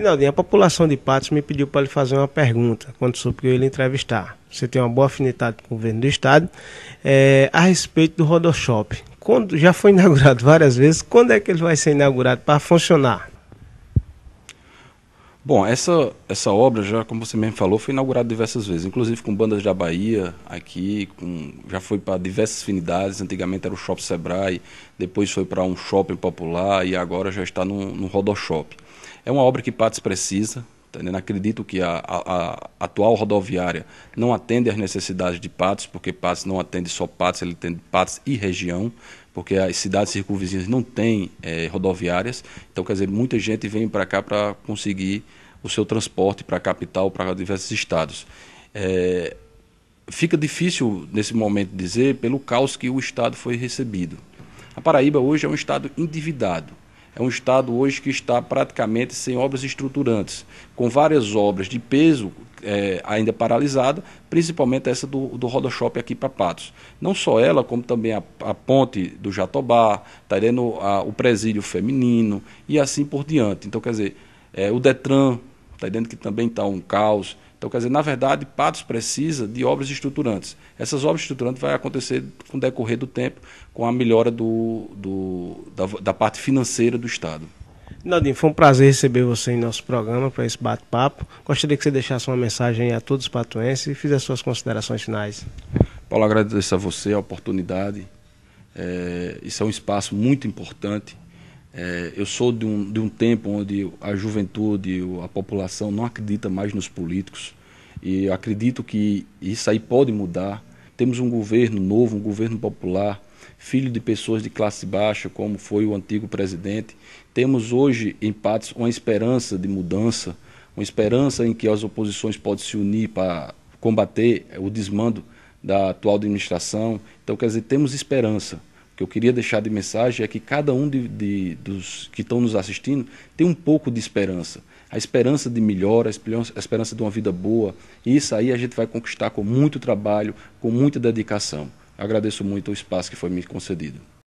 Dinaldinho, a população de Patos me pediu para lhe fazer uma pergunta quando soube que eu ia lhe entrevistar. Você tem uma boa afinidade com o governo do estado. É, a respeito do Rodoshop. Quando, já foi inaugurado várias vezes. Quando é que ele vai ser inaugurado para funcionar? Bom, essa, essa obra, já como você mesmo falou, foi inaugurada diversas vezes, inclusive com bandas da Bahia aqui, com, já foi para diversas finidades, antigamente era o Shopping Sebrae, depois foi para um shopping popular e agora já está no, no Rodoshop. É uma obra que Patos precisa, Entendendo? Né? Acredito que a, a, a, atual rodoviária não atende às necessidades de Patos, porque Patos não atende só Patos, ele atende Patos e região, porque as cidades circunvizinhas não têm é, rodoviárias. Então, quer dizer, muita gente vem para cá para conseguir o seu transporte para a capital, para diversos estados. É, fica difícil, nesse momento, dizer pelo caos que o estado foi recebido. A Paraíba hoje é um estado endividado é um Estado hoje que está praticamente sem obras estruturantes, com várias obras de peso é, ainda paralisada, principalmente essa do, do Roda Shop aqui para Patos. Não só ela, como também a, a ponte do Jatobá, tá vendo, a, o presídio feminino e assim por diante. Então, quer dizer, é, o Detran está dentro que também está um caos. Então, quer dizer, na verdade, Patos precisa de obras estruturantes. Essas obras estruturantes vão acontecer com o decorrer do tempo, com a melhora do, do da, da, parte financeira do Estado. Naldinho foi um prazer receber você em nosso programa para esse bate-papo. Gostaria que você deixasse uma mensagem a todos os patuenses e fizesse suas considerações finais. Paulo, agradeço a você a oportunidade. É, isso é um espaço muito importante é, eu sou de um, de um tempo onde a juventude, a população não acredita mais nos políticos. E acredito que isso aí pode mudar. Temos um governo novo, um governo popular, filho de pessoas de classe baixa, como foi o antigo presidente. Temos hoje, em Patos, uma esperança de mudança, uma esperança em que as oposições podem se unir para combater o desmando da atual administração. Então, quer dizer, temos esperança que eu queria deixar de mensagem é que cada um de, de, dos que estão nos assistindo tem um pouco de esperança. A esperança de melhor, a esperança de uma vida boa. E isso aí a gente vai conquistar com muito trabalho, com muita dedicação. agradeço muito o espaço que foi me concedido.